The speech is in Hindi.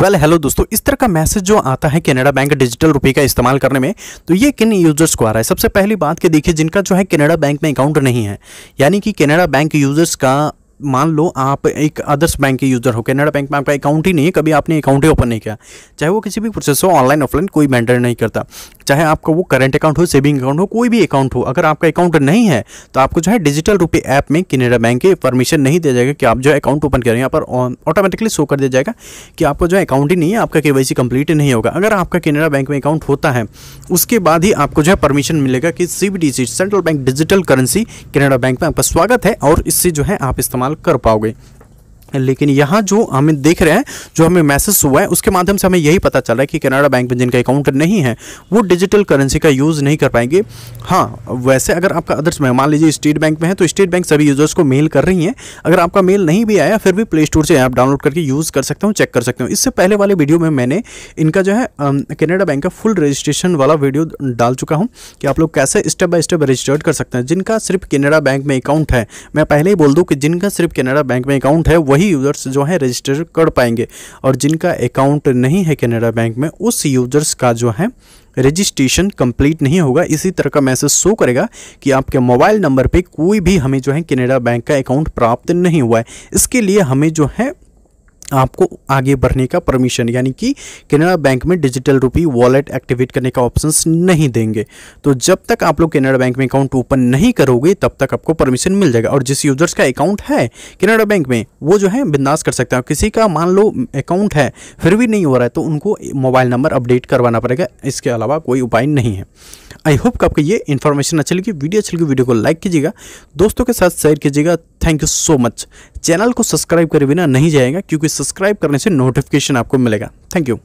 वेल हेलो दोस्तों इस तरह का मैसेज जो आता है कनाडा बैंक डिजिटल रुपये का इस्तेमाल करने में तो ये किन यूजर्स को आ रहा है सबसे पहली बात कि देखिए जिनका जो है कनाडा बैंक में अकाउंट नहीं है यानी कि कनाडा बैंक यूजर्स का मान लो आप एक अदर्स बैंक के यूज़र हो कैनेडा बैंक में आपका अकाउंट ही नहीं है कभी आपने अकाउंट ही ओपन नहीं किया चाहे वो किसी भी प्रोसेस हो ऑनलाइन ऑफलाइन कोई मैटर नहीं करता चाहे आपका वो करंट अकाउंट हो सेविंग अकाउंट हो कोई भी अकाउंट हो अगर आपका अकाउंट नहीं है तो आपको जो है डिजिटल रूपे ऐप में केनेडा बैंक के परमिशन नहीं दिया जाएगा कि आप जो अकाउंट ओपन करें यहाँ पर ऑटोमेटिकली शो कर दिया जाएगा कि आपको जो है अकाउंट ही नहीं है आपका के कंप्लीट नहीं होगा अगर आपका केनेडा बैंक में अकाउंट होता है उसके बाद ही आपको जो है परमिशन मिलेगा कि C central bank digital currency Canara bank में आपका स्वागत है और इससे जो है आप इस्तेमाल कर पाओगे लेकिन यहाँ जो हमें देख रहे हैं जो हमें मैसेज हुआ है उसके माध्यम से हमें यही पता चल रहा है कि कनाडा बैंक में जिनका अकाउंट नहीं है वो डिजिटल करेंसी का यूज़ नहीं कर पाएंगे हाँ वैसे अगर आपका अदर्स में मान लीजिए स्टेट बैंक में है तो स्टेट बैंक सभी यूज़र्स को मेल कर रही हैं अगर आपका मेल नहीं भी आया फिर भी प्ले स्टोर से ऐप डाउनलोड करके यूज़ कर सकता हूँ चेक कर सकता हूँ इससे पहले वाले वीडियो में मैंने इनका जो है कैनेडा बैंक का फुल रजिस्ट्रेशन वाला वीडियो डाल चुका हूँ कि आप लोग कैसे स्टेप बाय स्टेप रजिस्टर्ड कर सकते हैं जिनका सिर्फ कैनेडा बैंक में अकाउंट है मैं पहले ही बोल दूँ कि जिनका सिर्फ कैनेडा बैंक में अकाउंट है वही वही यूज़र्स जो हैं रजिस्टर कर पाएंगे और जिनका अकाउंट नहीं है कैनेडा बैंक में उस यूज़र्स का जो है रजिस्ट्रेशन कंप्लीट नहीं होगा इसी तरह का मैसेज शो करेगा कि आपके मोबाइल नंबर पे कोई भी हमें जो है कनाडा बैंक का अकाउंट प्राप्त नहीं हुआ है इसके लिए हमें जो है आपको आगे बढ़ने का परमिशन यानी कि केनरा बैंक में डिजिटल रूपी वॉलेट एक्टिवेट करने का ऑप्शन नहीं देंगे तो जब तक आप लोग केनरा बैंक में अकाउंट ओपन नहीं करोगे तब तक आपको परमिशन मिल जाएगा और जिस यूजर्स का अकाउंट है केनरा बैंक में वो जो है बिंदास कर सकता है किसी का मान लो अकाउंट है फिर भी नहीं हो रहा है तो उनको मोबाइल नंबर अपडेट करवाना पड़ेगा इसके अलावा कोई उपाय नहीं है आई होप कि आपको ये इन्फॉर्मेशन अच्छी लगी वीडियो अच्छी लगी वीडियो को लाइक कीजिएगा दोस्तों के साथ शेयर कीजिएगा thank you so much channel को सब्सक्राइब करे बिना नहीं जाएगा क्योंकि सब्सक्राइब करने से नोटिफिकेशन आपको मिलेगा थैंक यू